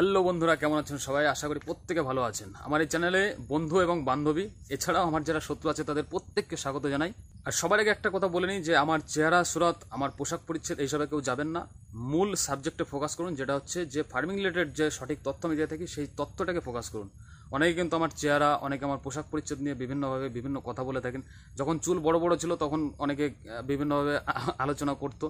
hello বন্ধুরা কেমন আছেন সবাই আশা করি প্রত্যেকে ভালো আছেন আমার এই চ্যানেলে বন্ধু এবং বান্ধবী এছাড়াও আমার যারা শত্রু আছে তাদের প্রত্যেককে স্বাগত জানাই আর সবার আগে একটা কথা বলে নিই যে আমার চেহারা সুরত আমার পোশাক পরিচ্ছেদ এইসবে কেউ যাবেন না মূল সাবজেক্টে ফোকাস করুন যেটা হচ্ছে যে ফার্মিং রিলেটেড যে সঠিক তথ্য আমি দিয়ে থাকি সেই তথ্যটাকে ফোকাস করুন অনেকে কিন্তু আমার চেহারা অনেকে আমার পোশাক পরিচ্ছদ নিয়ে বিভিন্নভাবে বিভিন্ন কথা বলে থাকেন যখন চুল বড় বড় ছিল তখন অনেকে বিভিন্নভাবে আলোচনা করতো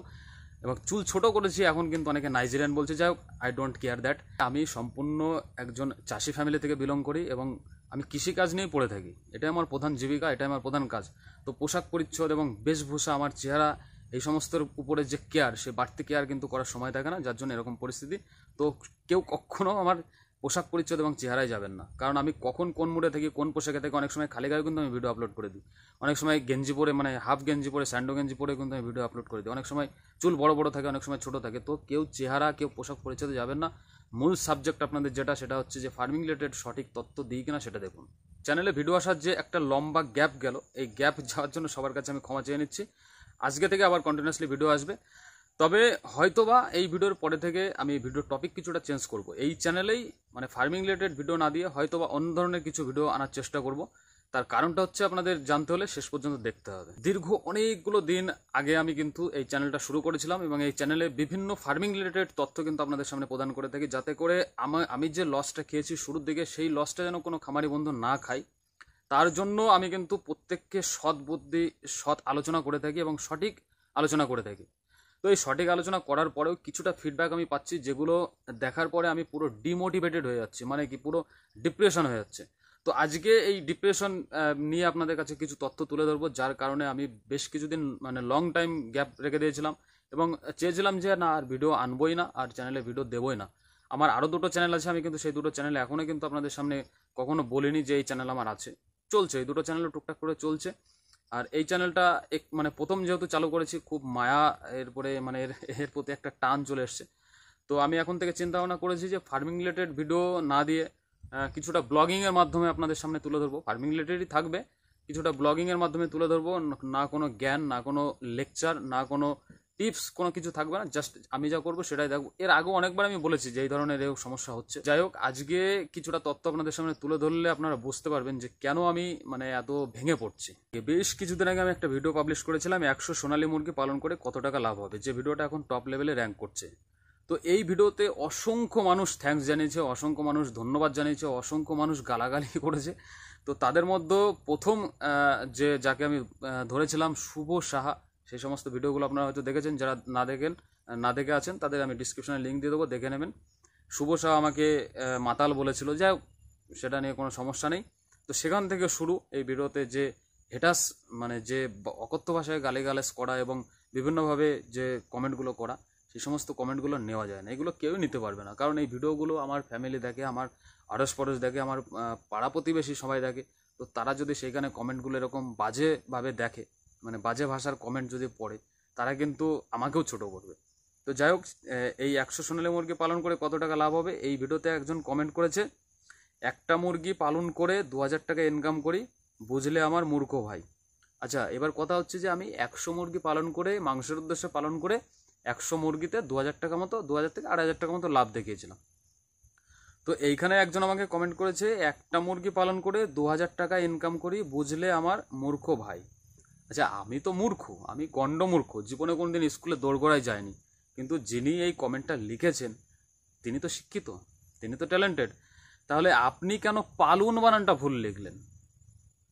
এবং চুল ছোট করেছি এখন কিন্তু অনেকে নাইজেরিয়ান বলছে যাই হোক আই ডোন্ট কেয়ার দ্যাট আমি সম্পূর্ণ একজন চাষি ফ্যামিলি থেকে বিলং করি এবং আমি কৃষিকাজ নিয়েই পড়ে থাকি এটাই আমার প্রধান জীবিকা এটাই আমার প্রধান কাজ তো পোশাক পরিচ্ছদ এবং বেশভূষা আমার চেহারা এই সমস্তর উপরে যে কেয়ার সে বাড়তি কেয়ার কিন্তু করার সময় থাকে না যার জন্য এরকম পরিস্থিতি তো কেউ কখনো আমার পোশাক পরিচ্ছদ এবং চেহারায় যাবেন না কারণ আমি কখন কোন মুডে থেকে কোন পোশাকে থেকে অনেক সময় খালি গায়ে কিন্তু আমি ভিডিও আপলোড করে দিই অনেক সময় গেঞ্জি পরে মানে হাফ গেঞ্জি পরে স্যান্ডো গেঞ্জি পরে কিন্তু আমি ভিডিও আপলোড করে দিই অনেক সময় চুল বড় বড় থাকে অনেক সময় ছোট থাকে তো কেউ চেহারা কেউ পোশাক পরিচ্ছদে যাবেন না মূল সাবজেক্ট আপনাদের যেটা সেটা হচ্ছে যে ফার্মিং রিলেটেড সঠিক তথ্য দিই কিনা সেটা দেখুন চ্যানেলে ভিডিও আসার যে একটা লম্বা গ্যাপ গেল এই গ্যাপ যাওয়ার জন্য সবার কাছে আমি ক্ষমা চেয়ে নিচ্ছি আজকে থেকে আবার কন্টিনিউসলি ভিডিও আসবে তবে হয়তোবা এই ভিডিওর পরে থেকে আমি ভিডিওর টপিক কিছুটা চেঞ্জ করব এই চ্যানেলেই মানে ফার্মিং রিলেটেড ভিডিও না দিয়ে হয়তোবা অন্য ধরনের কিছু ভিডিও আনার চেষ্টা করব তার কারণটা হচ্ছে আপনাদের জানতে হলে শেষ পর্যন্ত দেখতে হবে দীর্ঘ অনেকগুলো দিন আগে আমি কিন্তু এই চ্যানেলটা শুরু করেছিলাম এবং এই চ্যানেলে বিভিন্ন ফার্মিং রিলেটেড তথ্য কিন্তু আপনাদের সামনে প্রদান করে থাকি যাতে করে আমি যে লসটা খেয়েছি শুরুর দিকে সেই লসটা যেন কোনো খামারি বন্ধু না খাই তার জন্য আমি কিন্তু প্রত্যেককে সৎ বুদ্ধি সৎ আলোচনা করে থাকি এবং সঠিক আলোচনা করে থাকি তো এই সঠিক আলোচনা করার পরেও কিছুটা ফিডব্যাক আমি পাচ্ছি যেগুলো দেখার পরে আমি পুরো ডিমোটিভেটেড হয়ে যাচ্ছি মানে কি পুরো ডিপ্রেশন হয়ে যাচ্ছে তো আজকে এই ডিপ্রেশন নিয়ে আপনাদের কাছে কিছু তথ্য তুলে ধরবো যার কারণে আমি বেশ কিছুদিন মানে লং টাইম গ্যাপ রেখে দিয়েছিলাম এবং চেয়েছিলাম যে না আর ভিডিও আনবই না আর চ্যানেলে ভিডিও দেবোই না আমার আরও দুটো চ্যানেল আছে আমি কিন্তু সেই দুটো চ্যানেল এখনও কিন্তু আপনাদের সামনে কখনো বলিনি যে এই চ্যানেল আমার আছে চলছে এই দুটো চ্যানেলও টুকটাক করে চলছে আর এই চ্যানেলটা এক মানে প্রথম যেহেতু চালু করেছি খুব মায়া এরপরে মানে এর এর প্রতি একটা টান চলে এসছে তো আমি এখন থেকে চিন্তা ভাবনা করেছি যে ফার্মিং রিলেটেড ভিডিও না দিয়ে কিছুটা ব্লগিংয়ের মাধ্যমে আপনাদের সামনে তুলে ধরবো ফার্মিং রিলেটেডই থাকবে কিছুটা ব্লগিংয়ের মাধ্যমে তুলে ধরবো না কোনো জ্ঞান না কোনো লেকচার না কোনো টিপস কোনো কিছু থাকবে না জাস্ট আমি যা করবো সেটাই দেখবো এর আগেও অনেকবার আমি বলেছি যে এই ধরনের এরকম সমস্যা হচ্ছে যাই হোক আজকে কিছুটা তথ্য আপনাদের সামনে তুলে ধরলে আপনারা বুঝতে পারবেন যে কেন আমি মানে এত ভেঙে পড়ছি বেশ কিছুদিন আগে আমি একটা ভিডিও পাবলিশ করেছিলাম একশো সোনালি মুরগি পালন করে কত টাকা লাভ হবে যে ভিডিওটা এখন টপ লেভেলে র্যাঙ্ক করছে তো এই ভিডিওতে অসংখ্য মানুষ থ্যাংকস জানিয়েছে অসংখ্য মানুষ ধন্যবাদ জানিয়েছে অসংখ্য মানুষ গালাগালি করেছে তো তাদের মধ্যে প্রথম যে যাকে আমি ধরেছিলাম শুভ সাহা সেই সমস্ত ভিডিওগুলো আপনারা হয়তো দেখেছেন যারা না দেখেন না দেখে আছেন তাদের আমি ডিসক্রিপশনে লিঙ্ক দিয়ে দেবো দেখে নেবেন শুভ শাহ আমাকে মাতাল বলেছিল যাই সেটা নিয়ে কোনো সমস্যা নেই তো সেখান থেকে শুরু এই ভিডিওতে যে হেটাস মানে যে অকথ্য ভাষায় গালিগালাজ করা এবং বিভিন্নভাবে যে কমেন্টগুলো করা সেই সমস্ত কমেন্টগুলো নেওয়া যায় না এগুলো কেউই নিতে পারবে না কারণ এই ভিডিওগুলো আমার ফ্যামিলি দেখে আমার আড়স পড়স দেখে আমার পাড়া প্রতিবেশী সবাই দেখে তো তারা যদি সেইখানে কমেন্টগুলো এরকম বাজেভাবে দেখে মানে বাজে ভাষার কমেন্ট যদি পড়ে তারা কিন্তু আমাকেও ছোট করবে তো যাই হোক এই একশো সোনালি মুরগি পালন করে কত টাকা লাভ হবে এই ভিডিওতে একজন কমেন্ট করেছে একটা মুরগি পালন করে দু হাজার টাকা ইনকাম করি বুঝলে আমার মূর্খ ভাই আচ্ছা এবার কথা হচ্ছে যে আমি একশো মুরগি পালন করে মাংসের উদ্দেশ্যে পালন করে একশো মুরগিতে দু হাজার টাকা মতো দু হাজার থেকে আড়াই হাজার টাকা মতো লাভ দেখিয়েছিলাম তো এইখানে একজন আমাকে কমেন্ট করেছে একটা মুরগি পালন করে দু হাজার টাকা ইনকাম করি বুঝলে আমার মূর্খ ভাই আচ্ছা আমি তো মূর্খ আমি গণ্ড মূর্খ জীবনে কোনো দিন স্কুলে দোরগোড়ায় যায়নি কিন্তু যিনি এই কমেন্টটা লিখেছেন তিনি তো শিক্ষিত তিনি তো ট্যালেন্টেড তাহলে আপনি কেন পালুন বানানটা ভুল লিখলেন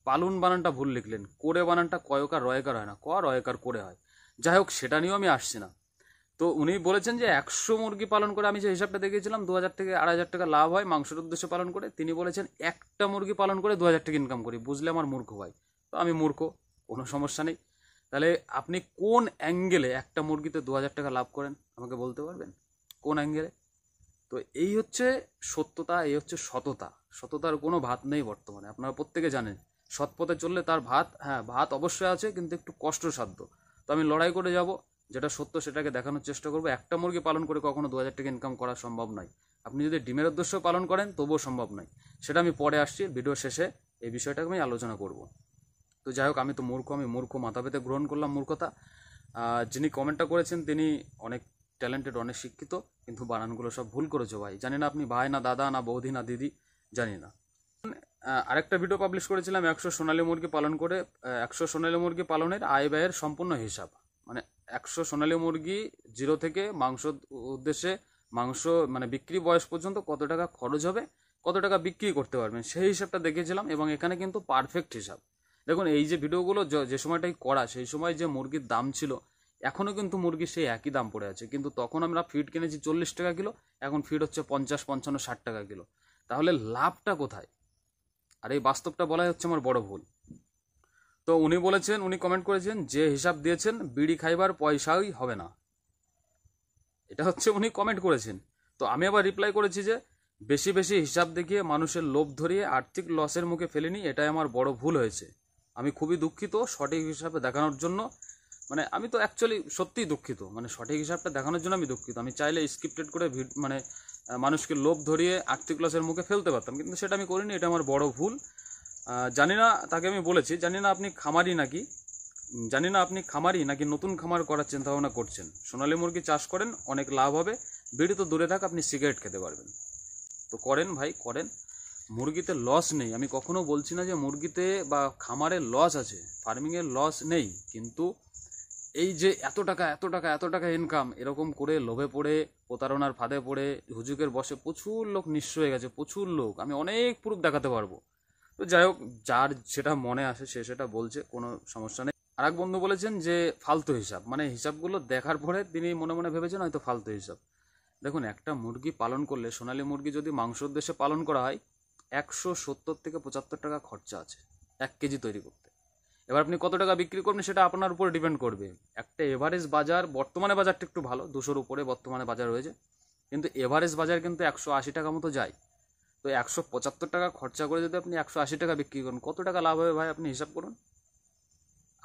পালুন বানানটা ভুল লিখলেন করে বানানটা কয়কার রয়কার হয় না ক রয়কার করে হয় যাই হোক সেটা নিয়েও আমি আসছি না তো উনি বলেছেন যে একশো মুরগি পালন করে আমি যে হিসাবটা দেখিয়েছিলাম দু হাজার থেকে আড়াই হাজার টাকা লাভ হয় মাংসের উদ্দেশ্যে পালন করে তিনি বলেছেন একটা মুরগি পালন করে দু হাজার টাকা ইনকাম করি বুঝলে আমার মূর্খ ভাই তো আমি মূর্খ কোনো সমস্যা নেই তাহলে আপনি কোন অ্যাঙ্গেলে একটা মুরগিতে দু হাজার টাকা লাভ করেন আমাকে বলতে পারবেন কোন অ্যাঙ্গেলে তো এই হচ্ছে সত্যতা এই হচ্ছে সততা সততার কোনো ভাত নেই বর্তমানে আপনারা প্রত্যেকে জানেন সৎ পথে চললে তার ভাত হ্যাঁ ভাত অবশ্যই আছে কিন্তু একটু কষ্টসাধ্য তো আমি লড়াই করে যাব যেটা সত্য সেটাকে দেখানোর চেষ্টা করবো একটা মুরগি পালন করে কখনো দু হাজার টাকা ইনকাম করা সম্ভব নয় আপনি যদি ডিমের উদ্দেশ্য পালন করেন তবুও সম্ভব নয় সেটা আমি পরে আসছি ভিডিও শেষে এই বিষয়টাকে আমি আলোচনা করব তো যাই হোক আমি তো মূর্খ আমি মূর্খ মাথা পেতে গ্রহণ করলাম মূর্খতা যিনি কমেন্টটা করেছেন তিনি অনেক ট্যালেন্টেড অনেক শিক্ষিত কিন্তু বানানগুলো সব ভুল করেছো ভাই জানি না আপনি ভাই না দাদা না বৌদি না দিদি জানি না আরেকটা ভিডিও পাবলিশ করেছিলাম একশো সোনালি মুরগি পালন করে একশো সোনালি মুরগি পালনের আয় ব্যয়ের সম্পূর্ণ হিসাব মানে একশো সোনালি মুরগি জিরো থেকে মাংস উদ্দেশ্যে মাংস মানে বিক্রি বয়স পর্যন্ত কত টাকা খরচ হবে কত টাকা বিক্রি করতে পারবেন সেই হিসাবটা দেখেছিলাম এবং এখানে কিন্তু পারফেক্ট হিসাব দেখুন এই যে ভিডিওগুলো যে সময়টাই করা সেই সময় যে মুরগির দাম ছিল এখনও কিন্তু মুরগি সেই একই দাম পড়ে আছে কিন্তু তখন আমরা ফিড কিনেছি চল্লিশ টাকা কিলো এখন ফিড হচ্ছে পঞ্চাশ পঞ্চান্ন ষাট টাকা কিলো তাহলে লাভটা কোথায় আর এই বাস্তবটা বলাই হচ্ছে আমার বড় ভুল তো উনি বলেছেন উনি কমেন্ট করেছেন যে হিসাব দিয়েছেন বিড়ি খাইবার পয়সাই হবে না এটা হচ্ছে উনি কমেন্ট করেছেন তো আমি আবার রিপ্লাই করেছি যে বেশি বেশি হিসাব দেখিয়ে মানুষের লোভ ধরিয়ে আর্থিক লসের মুখে ফেলিনি এটাই আমার বড় ভুল হয়েছে আমি খুবই দুঃখিত সঠিক হিসাবে দেখানোর জন্য মানে আমি তো অ্যাকচুয়ালি সত্যিই দুঃখিত মানে সঠিক হিসাবটা দেখানোর জন্য আমি দুঃখিত আমি চাইলে স্ক্রিপ্টেড করে মানে মানুষকে লোভ ধরিয়ে আর্থিক ক্লাসের মুখে ফেলতে পারতাম কিন্তু সেটা আমি করিনি এটা আমার বড় ভুল জানি না তাকে আমি বলেছি জানি না আপনি খামারি নাকি জানি না আপনি খামারি নাকি নতুন খামার করার চিন্তা ভাবনা করছেন সোনালি মুরগি চাষ করেন অনেক লাভ হবে বিড়ি তো দূরে থাক আপনি সিগারেট খেতে পারবেন তো করেন ভাই করেন মুরগিতে লস নেই আমি কখনো বলছি না যে মুরগিতে বা খামারে লস আছে ফার্মিংয়ের লস নেই কিন্তু এই যে এত টাকা এত টাকা এত টাকা ইনকাম এরকম করে লোভে পড়ে প্রতারণার ফাঁদে পড়ে হুজুকের বসে প্রচুর লোক নিঃস্ব হয়ে গেছে প্রচুর লোক আমি অনেক প্রুফ দেখাতে পারবো তো যাই হোক যার সেটা মনে আসে সে সেটা বলছে কোনো সমস্যা নেই আর এক বন্ধু বলেছেন যে ফালতু হিসাব মানে হিসাবগুলো দেখার পরে তিনি মনে মনে ভেবেছেন হয়তো ফালতু হিসাব দেখুন একটা মুরগি পালন করলে সোনালি মুরগি যদি দেশে পালন করা হয় একশো সত্তর থেকে পঁচাত্তর টাকা খরচা আছে এক কেজি তৈরি করতে এবার আপনি কত টাকা বিক্রি করবেন সেটা আপনার উপরে ডিপেন্ড করবে একটা এভারেজ বাজার বর্তমানে বাজারটা একটু ভালো দুশোর উপরে বর্তমানে বাজার রয়েছে কিন্তু এভারেজ বাজার কিন্তু একশো আশি টাকা মতো যায় তো একশো পঁচাত্তর টাকা খরচা করে যদি আপনি একশো আশি টাকা বিক্রি করেন কত টাকা লাভ হবে ভাই আপনি হিসাব করুন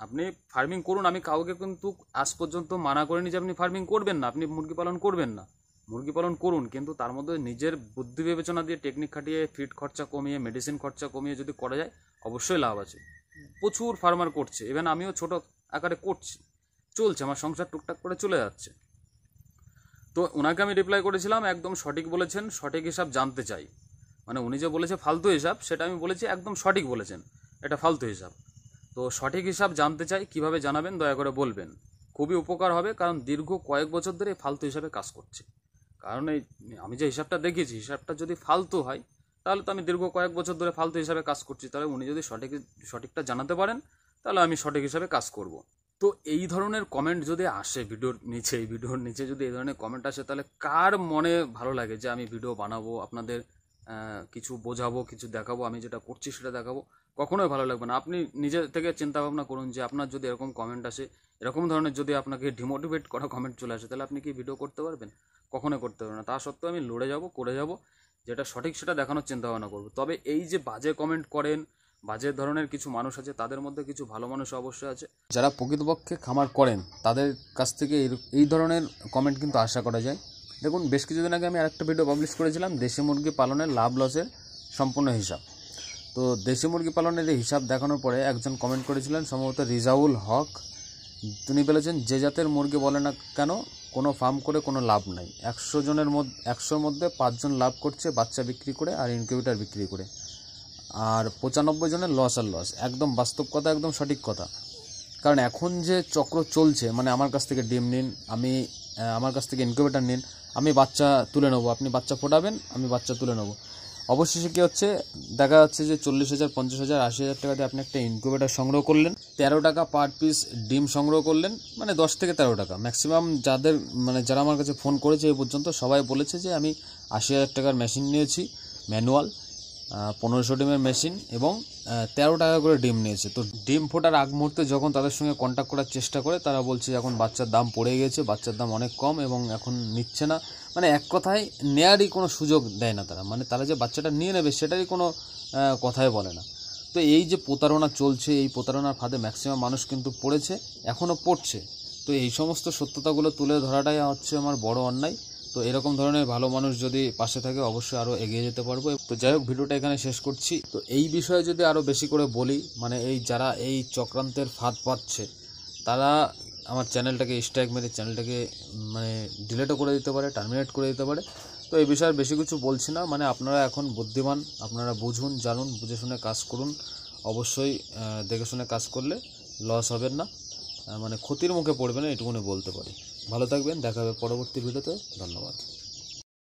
আপনি ফার্মিং করুন আমি কাউকে কিন্তু আজ পর্যন্ত মানা করিনি যে আপনি ফার্মিং করবেন না আপনি মুরগি পালন করবেন না মুরগি পালন করুন কিন্তু তার মধ্যে নিজের বুদ্ধি বিবেচনা দিয়ে টেকনিক খাটিয়ে ফিড খরচা কমিয়ে মেডিসিন খরচা কমিয়ে যদি করা যায় অবশ্যই লাভ আছে প্রচুর ফার্মার করছে ইভেন আমিও ছোট আকারে করছি চলছে আমার সংসার টুকটাক করে চলে যাচ্ছে তো ওনাকে আমি রিপ্লাই করেছিলাম একদম সঠিক বলেছেন সঠিক হিসাব জানতে চাই মানে উনি যে বলেছে ফালতু হিসাব সেটা আমি বলেছি একদম সঠিক বলেছেন এটা ফালতু হিসাব তো সঠিক হিসাব জানতে চাই কিভাবে জানাবেন দয়া করে বলবেন খুবই উপকার হবে কারণ দীর্ঘ কয়েক বছর ধরে ফালতু হিসাবে কাজ করছে কারণ এই আমি যে হিসাবটা দেখেছি হিসাবটা যদি ফালতু হয় তাহলে তো আমি দীর্ঘ কয়েক বছর ধরে ফালতু হিসাবে কাজ করছি তাহলে উনি যদি সঠিক সঠিকটা জানাতে পারেন তাহলে আমি সঠিক হিসাবে কাজ করব তো এই ধরনের কমেন্ট যদি আসে ভিডিওর নিচে এই ভিডিওর নিচে যদি এই ধরনের কমেন্ট আসে তাহলে কার মনে ভালো লাগে যে আমি ভিডিও বানাবো আপনাদের কিছু বোঝাবো কিছু দেখাবো আমি যেটা করছি সেটা দেখাবো কখনোই ভালো লাগবে না আপনি নিজে থেকে চিন্তা ভাবনা করুন যে আপনার যদি এরকম কমেন্ট আসে এরকম ধরনের যদি আপনাকে ডিমোটিভেট করা কমেন্ট চলে আসে তাহলে আপনি কি ভিডিও করতে পারবেন কখনো করতে পারবেন না তা সত্ত্বেও আমি লড়ে যাব করে যাব যেটা সঠিক সেটা দেখানোর চিন্তাভাবনা করবো তবে এই যে বাজে কমেন্ট করেন বাজে ধরনের কিছু মানুষ আছে তাদের মধ্যে কিছু ভালো মানুষ অবশ্যই আছে যারা প্রকৃতপক্ষে খামার করেন তাদের কাছ থেকে এই ধরনের কমেন্ট কিন্তু আশা করা যায় দেখুন বেশ কিছুদিন আগে আমি আরেকটা ভিডিও পাবলিশ করেছিলাম দেশি মুরগি পালনের লাভ লসের সম্পূর্ণ হিসাব তো দেশি মুরগি পালনের এই হিসাব দেখানোর পরে একজন কমেন্ট করেছিলেন সম্ভবত রিজাউল হক তিনি বলেছেন যে জাতের মুরগি বলে না কেন কোনো ফার্ম করে কোনো লাভ নাই একশো জনের মধ্যে একশোর মধ্যে পাঁচজন লাভ করছে বাচ্চা বিক্রি করে আর ইনকিউবেটার বিক্রি করে আর পঁচানব্বই জনের লস আর লস একদম বাস্তব কথা একদম সঠিক কথা কারণ এখন যে চক্র চলছে মানে আমার কাছ থেকে ডিম নিন আমি আমার কাছ থেকে ইনকিউবেটার নিন আমি বাচ্চা তুলে নেবো আপনি বাচ্চা ফোটাবেন আমি বাচ্চা তুলে নেবো অবশেষে কী হচ্ছে দেখা যাচ্ছে যে চল্লিশ হাজার পঞ্চাশ হাজার আশি হাজার টাকা দিয়ে আপনি একটা ইনকিউবেটার সংগ্রহ করলেন তেরো টাকা পার পিস ডিম সংগ্রহ করলেন মানে দশ থেকে তেরো টাকা ম্যাক্সিমাম যাদের মানে যারা আমার কাছে ফোন করেছে এ পর্যন্ত সবাই বলেছে যে আমি আশি হাজার টাকার মেশিন নিয়েছি ম্যানুয়াল পনেরোশো ডিমের মেশিন এবং তেরো টাকা করে ডিম নিয়েছে তো ডিম ফোটার আগ মুহূর্তে যখন তাদের সঙ্গে কন্ট্যাক্ট করার চেষ্টা করে তারা বলছে এখন বাচ্চার দাম পড়ে গেছে বাচ্চার দাম অনেক কম এবং এখন নিচ্ছে না মানে এক কথায় নেয়ারই কোনো সুযোগ দেয় না তারা মানে তারা যে বাচ্চাটা নিয়ে নেবে সেটারই কোনো কথাই বলে না তো এই যে প্রতারণা চলছে এই প্রতারণার ফাঁদে ম্যাক্সিমাম মানুষ কিন্তু পড়েছে এখনও পড়ছে তো এই সমস্ত সত্যতাগুলো তুলে ধরাটাই হচ্ছে আমার বড় অন্যায় তো এরকম ধরনের ভালো মানুষ যদি পাশে থাকে অবশ্যই আরও এগিয়ে যেতে পারবো তো যাই হোক ভিডিওটা এখানে শেষ করছি তো এই বিষয়ে যদি আরও বেশি করে বলি মানে এই যারা এই চক্রান্তের ফাঁদ পাচ্ছে তারা আমার চ্যানেলটাকে স্ট্রাইক মেরে চ্যানেলটাকে মানে ডিলেটও করে দিতে পারে টার্মিনেট করে দিতে পারে তো এই বিষয়ে বেশি কিছু বলছি না মানে আপনারা এখন বুদ্ধিমান আপনারা বুঝুন জানুন বুঝে শুনে কাজ করুন অবশ্যই দেখে শুনে কাজ করলে লস হবেন না মানে ক্ষতির মুখে পড়বে না এটুকুনি বলতে পারি ভালো থাকবেন দেখা হবে পরবর্তী ভিডিওতে ধন্যবাদ